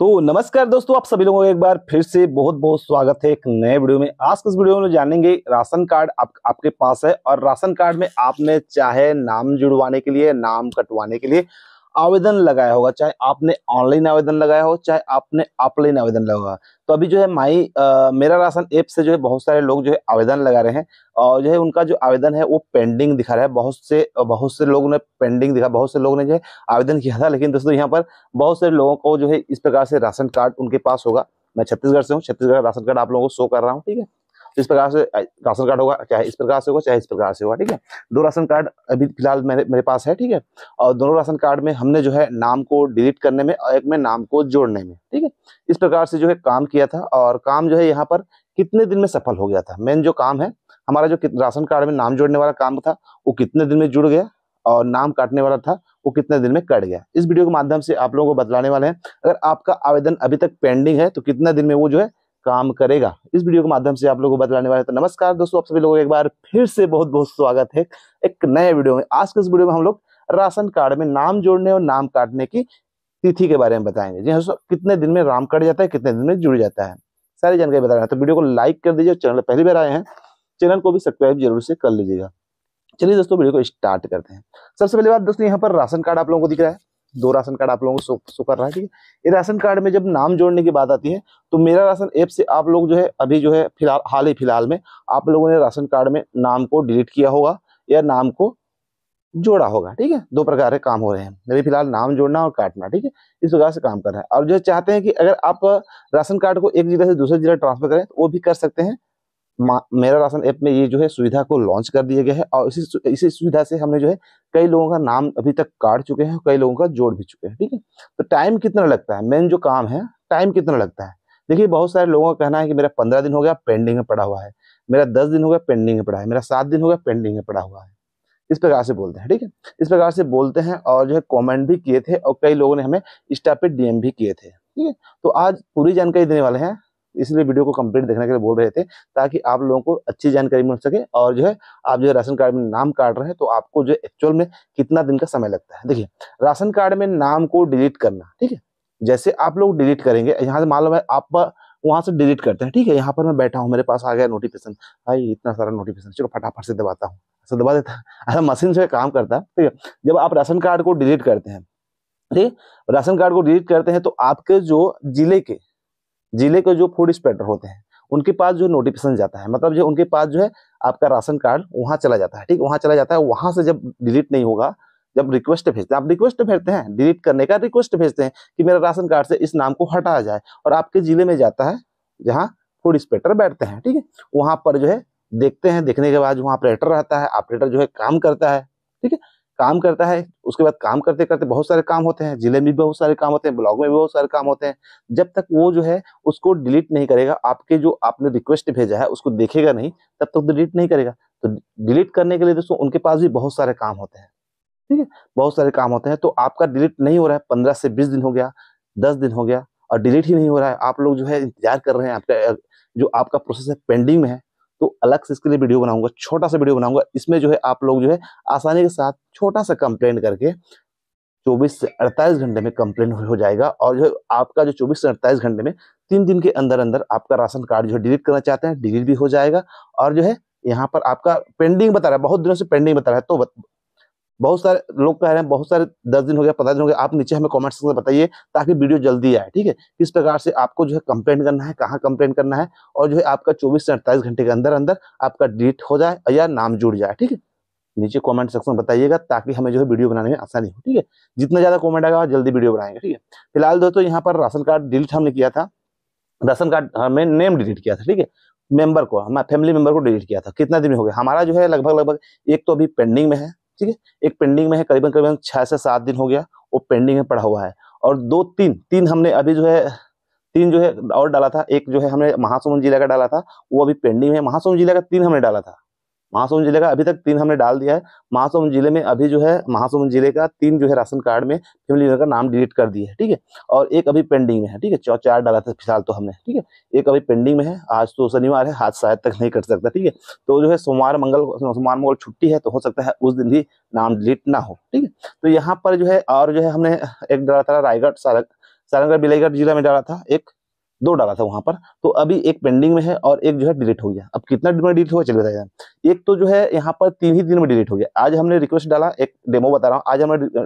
तो नमस्कार दोस्तों आप सभी लोगों का एक बार फिर से बहुत बहुत स्वागत है एक नए वीडियो में आज के इस वीडियो में जानेंगे राशन कार्ड आप, आपके पास है और राशन कार्ड में आपने चाहे नाम जुड़वाने के लिए नाम कटवाने के लिए आवेदन लगाया होगा चाहे आपने ऑनलाइन आवेदन लगाया हो चाहे आपने ऑफलाइन आवेदन लगाया तो अभी जो है माई मेरा राशन ऐप से जो है बहुत सारे लोग जो है आवेदन लगा रहे हैं और जो है उनका जो आवेदन है वो पेंडिंग दिखा रहा है बहुत से बहुत से लोगों ने पेंडिंग दिखा बहुत से लोगों ने जो है आवेदन किया था लेकिन दोस्तों यहाँ पर बहुत से लोगों को जो है इस प्रकार से राशन कार्ड उनके पास होगा मैं छत्तीसगढ़ से हूँ छत्तीसगढ़ राशन कार्ड आप लोगों को शो कर रहा हूँ ठीक है तो इस प्रकार से राशन कार्ड होगा चाहे इस प्रकार से होगा चाहे इस प्रकार से होगा ठीक है दो राशन कार्ड अभी फिलहाल मेरे मेरे पास है ठीक है और दोनों राशन कार्ड में हमने जो है नाम को डिलीट करने में और एक में नाम को जोड़ने में ठीक है इस प्रकार से जो है काम किया था और काम जो है यहाँ पर कितने दिन में सफल हो गया था मेन जो काम है हमारा जो राशन कार्ड में नाम जोड़ने वाला काम था वो कितने दिन में जुड़ गया और नाम काटने वाला था वो कितने दिन में कट गया इस वीडियो के माध्यम से आप लोगों को बतलाने वाले हैं अगर आपका आवेदन अभी तक पेंडिंग है तो कितने दिन में वो जो है काम करेगा इस वीडियो के माध्यम से आप लोगों को बतलाने वाले तो नमस्कार दोस्तों आप सभी लोगों का एक बार फिर से बहुत बहुत स्वागत है एक नए वीडियो में आज के इस वीडियो में हम लोग राशन कार्ड में नाम जोड़ने और नाम काटने की तिथि के बारे में बताएंगे जी हाँ कितने दिन में राम कट जाता है कितने दिन में जुड़ जाता है सारी जानकारी बता रहे हैं तो वीडियो को लाइक कर दीजिए चैनल पहली बार आए हैं चैनल को भी सब्सक्राइब जरूर से कर लीजिएगा चलिए दोस्तों वीडियो को स्टार्ट करते हैं सबसे पहली बात दोस्तों यहाँ पर राशन कार्ड आप लोगों को दिख रहा है दो राशन कार्ड आप लोगों को शो, कर रहा है ठीक है ये राशन कार्ड में जब नाम जोड़ने की बात आती है तो मेरा राशन ऐप से आप लोग जो है अभी जो है फिलहाल हाल ही फिलहाल में आप लोगों ने राशन कार्ड में नाम को डिलीट किया होगा या नाम को जोड़ा होगा ठीक है दो प्रकार के काम हो रहे हैं अभी फिलहाल नाम जोड़ना और काटना ठीक है इस प्रकार से काम कर रहा है और जो चाहते हैं कि अगर आप राशन कार्ड को एक जिला से दूसरे जिला ट्रांसफर करें तो वो भी कर सकते हैं मेरा राशन ऐप में ये जो है सुविधा को लॉन्च कर दिया गया है और इसी इसी सुविधा से हमने जो है कई लोगों का नाम अभी तक काट चुके हैं कई लोगों का जोड़ भी चुके हैं ठीक है तो टाइम कितना लगता है मेन जो काम है टाइम कितना लगता है देखिए बहुत सारे लोगों का कहना है कि मेरा पंद्रह दिन हो गया पेंडिंग में पड़ा हुआ है मेरा दस दिन हो गया पेंडिंग में पड़ा है मेरा सात दिन हो गया पेंडिंग में पड़ा हुआ है इस प्रकार से बोलते हैं ठीक है इस प्रकार से बोलते हैं और जो है कॉमेंट भी किए थे और कई लोगों ने हमें इंस्टा पे डीएम भी किए थे ठीक है तो आज पूरी जानकारी देने वाले हैं इसलिए वीडियो को कंप्लीट देखने के लिए बोल रहे थे ताकि आप लोगों को अच्छी जानकारी मिल सके और जो है आप जो है राशन कार्ड में नाम काट रहे हैं तो आपको जो एक्चुअल में कितना दिन का समय लगता है देखिए राशन कार्ड में नाम को डिलीट करना ठीक है जैसे आप लोग डिलीट करेंगे यहाँ से मान लो आप वहां से डिलीट करते हैं ठीक है यहाँ पर मैं बैठा हूँ मेरे पास आ गया नोटिफिकेशन भाई इतना सारा नोटिफिकेशन चलो फटाफट से दबाता हूँ ऐसा दबा देता है ऐसा मशीन से काम करता है ठीक है जब आप राशन कार्ड को डिलीट करते हैं ठीक है राशन कार्ड को डिलीट करते हैं तो आपके जो जिले के जिले के जो फूड इंस्पेक्टर होते हैं उनके पास जो नोटिफिकेशन जाता है मतलब जो उनके पास जो है आपका राशन कार्ड वहाँ चला जाता है ठीक वहाँ चला जाता है वहाँ से जब डिलीट नहीं होगा जब रिक्वेस्ट भेजते हैं आप रिक्वेस्ट भेजते हैं डिलीट करने का रिक्वेस्ट भेजते हैं कि मेरा राशन कार्ड से इस नाम को हटाया जाए और आपके जिले में जाता है जहाँ फूड इंस्पेक्टर बैठते हैं ठीक है वहाँ पर जो है देखते हैं देखने के बाद वहाँ ऑपरेटर रहता है ऑपरेटर जो है काम करता है ठीक है काम करता है उसके बाद काम करते करते बहुत सारे काम होते हैं जिले में भी बहुत सारे काम होते हैं ब्लॉग में भी बहुत सारे काम होते हैं जब तक वो जो है उसको डिलीट नहीं करेगा आपके जो आपने रिक्वेस्ट भेजा है उसको देखेगा नहीं तब तक तो डिलीट नहीं करेगा तो डिलीट करने के लिए दोस्तों उनके पास भी बहुत सारे काम होते हैं ठीक है बहुत सारे काम होते हैं तो आपका डिलीट नहीं हो रहा है पंद्रह से बीस दिन हो गया दस दिन हो गया और डिलीट ही नहीं हो रहा है आप लोग जो है इंतजार कर रहे हैं आपका जो आपका प्रोसेस है पेंडिंग में है तो अलग से इसके लिए वीडियो बनाऊंगा छोटा सा वीडियो बनाऊंगा इसमें जो है आप लोग जो है आसानी के साथ छोटा सा कंप्लेन करके चौबीस से अड़तालीस घंटे में कंप्लेन हो जाएगा और जो आपका जो चौबीस से अड़तालीस घंटे में तीन दिन के अंदर अंदर आपका राशन कार्ड जो है डिलीट करना चाहते हैं डिलीट भी हो जाएगा और जो है यहाँ पर आपका पेंडिंग बता रहा है बहुत दिनों से पेंडिंग बता रहा है तो बहुत सारे लोग कह रहे हैं बहुत सारे दस दिन हो गया पंद्रह दिन हो गया आप नीचे हमें कमेंट सेक्शन में बताइए ताकि वीडियो जल्दी आए ठीक है किस प्रकार से आपको जो है कंप्लेंट करना है कहाँ कंप्लेंट करना है और जो है आपका चौबीस से अड़तालीस घंटे के अंदर अंदर आपका डिलीट हो जाए या नाम जुड़ जाए ठीक है नीचे कमेंट सेक्शन में बताइएगा ताकि हमें जो है वीडियो बनाने में आसानी हो ठीक है जितना ज़्यादा कमेंट आएगा जल्दी वीडियो बनाएंगे ठीक है फिलहाल दोस्तों यहाँ पर राशन कार्ड डिलीट हमने किया था राशन कार्ड हमें नेम डिलीट किया था ठीक है मेंबर को हमारे फैमिली मेंबर को डिलीट किया था कितना दिन में हो गया हमारा जो है लगभग लगभग एक तो अभी पेंडिंग में है ठीक है एक पेंडिंग में है करीबन करीबन छः से सात दिन हो गया वो पेंडिंग में पड़ा हुआ है और दो तीन तीन हमने अभी जो है तीन जो है और डाला था एक जो है हमने महासमुंद जिला का डाला था वो अभी पेंडिंग है महासमुंद जिला का तीन हमने डाला था महासमुंद जिले का अभी तक तीन हमने डाल दिया है महासमुंद जिले में अभी जो है महासमुंद जिले का तीन जो है राशन कार्ड में फैमिली यूनिट का नाम डिलीट कर दिया है ठीक है और एक अभी पेंडिंग में है ठीक है चौ चार डाला था फिलहाल तो हमने ठीक है एक अभी पेंडिंग में है आज तो शनिवार है आज शायद तक नहीं कर सकता ठीक है तो जो है सोमवार मंगल सोमवार मंगल छुट्टी है तो हो सकता है उस दिन भी नाम डिलीट ना हो ठीक है तो यहाँ पर जो है और जो है हमने एक डाला था रायगढ़ सारंग सारंगढ़ बिलाईगढ़ जिला में डाला था एक दो डाला था वहां पर तो अभी एक पेंडिंग में है और एक जो है डिलीट हो गया अब कितना दिन में डिलीट हुआ चले बताया एक तो जो है यहाँ पर तीन ही दिन में डिलीट हो गया आज हमने रिक्वेस्ट डाला एक डेमो बता रहा हूँ आज हमने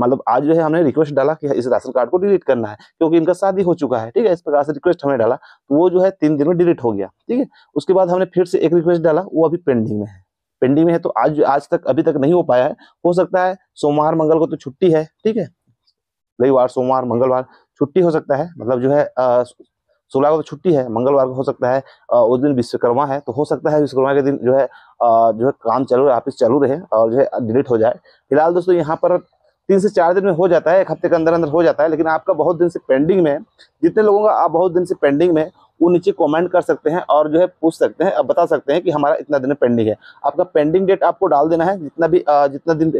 मतलब आज जो है हमने रिक्वेस्ट डाला कि इस राशन कार्ड को डिलीट करना है क्योंकि इनका शादी हो चुका है ठीक है इस प्रकार से रिक्वेस्ट हमने डाला तो वो जो है तीन दिन में डिलीट हो गया ठीक है उसके बाद हमने फिर से एक रिक्वेस्ट डाला वो अभी पेंडिंग में है पेंडिंग में है तो आज आज तक अभी तक नहीं हो पाया है हो सकता है सोमवार मंगल को तो छुट्टी है ठीक है रविवार सोमवार मंगलवार छुट्टी हो सकता है मतलब जो है सोलह को तो छुट्टी है मंगलवार को हो सकता है उस दिन विश्वकर्मा है तो हो सकता है विश्वकर्मा के दिन जो है जो है काम चालू ऑफिस चालू रहे और जो है डिलीट हो जाए फिलहाल दोस्तों यहाँ पर तीन से चार दिन में हो जाता है एक हफ्ते के अंदर अंदर हो जाता है लेकिन आपका बहुत दिन से पेंडिंग में है जितने लोगों का आप बहुत दिन से पेंडिंग में वो नीचे कमेंट कर सकते हैं और जो है पूछ सकते हैं अब बता सकते हैं कि हमारा इतना दिन पेंडिंग है आपका पेंडिंग डेट आपको डाल देना है जितना भी जितना दिन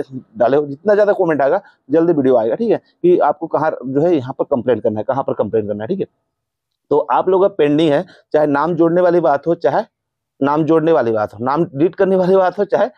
डाले हो जितना ज़्यादा कॉमेंट आएगा जल्दी वीडियो आएगा ठीक है कि आपको कहाँ जो है यहाँ पर कंप्लेंट करना है कहाँ पर कंप्लेंट करना है ठीक है तो आप लोग का पेंडिंग है चाहे नाम जोड़ने वाली बात हो चाहे नाम जोड़ने वाली बात हो नाम डिलीट करने वाली बात हो चाहे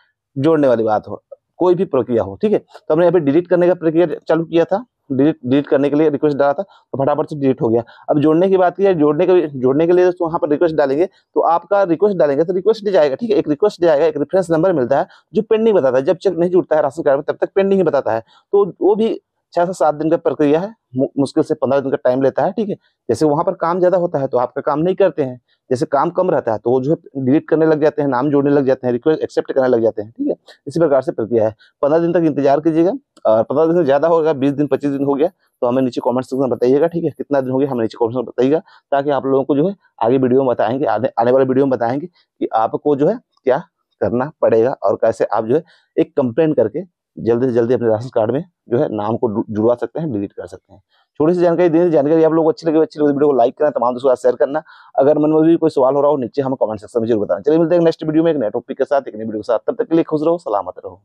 जोड़ने वाली बात हो कोई भी प्रक्रिया हो ठीक है तो हमने यहाँ पे डिलीट करने का प्रक्रिया चालू किया था डिलीट डिलीट करने के लिए रिक्वेस्ट डाला था तो फटाफट से डिलीट हो गया अब जोड़ने की बात की है जोड़ने के जोड़ने के लिए दोस्तों वहाँ पर रिक्वेस्ट डालेंगे तो आपका रिक्वेस्ट डालेंगे तो रिक्वेस्ट दे जाएगा ठीक है एक रिक्वेस्ट दे जाएगा एक रेफरेंस नंबर मिलता है जो पेंडिंग बताता है जब चेक नहीं जुड़ता है राशन कार्ड में तब तक पेंडिंग ही बताता है तो वो भी छह से सात दिन का प्रक्रिया है मुश्किल से पंद्रह दिन का टाइम लेता है ठीक है जैसे वहां पर काम ज्यादा होता है तो आपका काम नहीं करते हैं जैसे काम कम रहता है तो वो जो है डिलीट करने लग जाते हैं नाम जोड़ने लग जाते हैं रिक्वेस्ट एक्सेप्ट करने लग जाते हैं ठीक है इसी प्रकार से प्रक्रिया है पंद्रह दिन तक इंतजार कीजिएगा और पंद्रह दिन से ज्यादा होगा बीस दिन पच्चीस दिन हो गया तो हमें नीचे कॉमेंट सेक्शन में बताइएगा ठीक है कितना दिन हो गया हमें नीचे कॉमेंट सेक्शन बताइएगा ताकि आप लोगों को जो है आगे वीडियो में बताएंगे आने वाले वीडियो में बताएंगे कि आपको जो है क्या करना पड़ेगा और कैसे आप जो है एक कंप्लेन करके जल्दी से जल्दी अपने राशन कार्ड में जो है नाम को जुड़वा सकते हैं डिलीट कर सकते हैं छोटी सी जानकारी देने जानकारी आप लोग अच्छी लगे अच्छी लगे वीडियो को लाइक करना तमाम दोस्तों शेयर करना अगर मन में भी कोई सवाल हो रहा हो नीचे हमें कमेंट सेक्शन में जरूर बताना चलिए मिलते हैं नेक्स्ट वीडियो में एक नए टॉपिक के साथ एक नई वीडियो के साथ तब तक के लिए खुश रहो सलामत रहो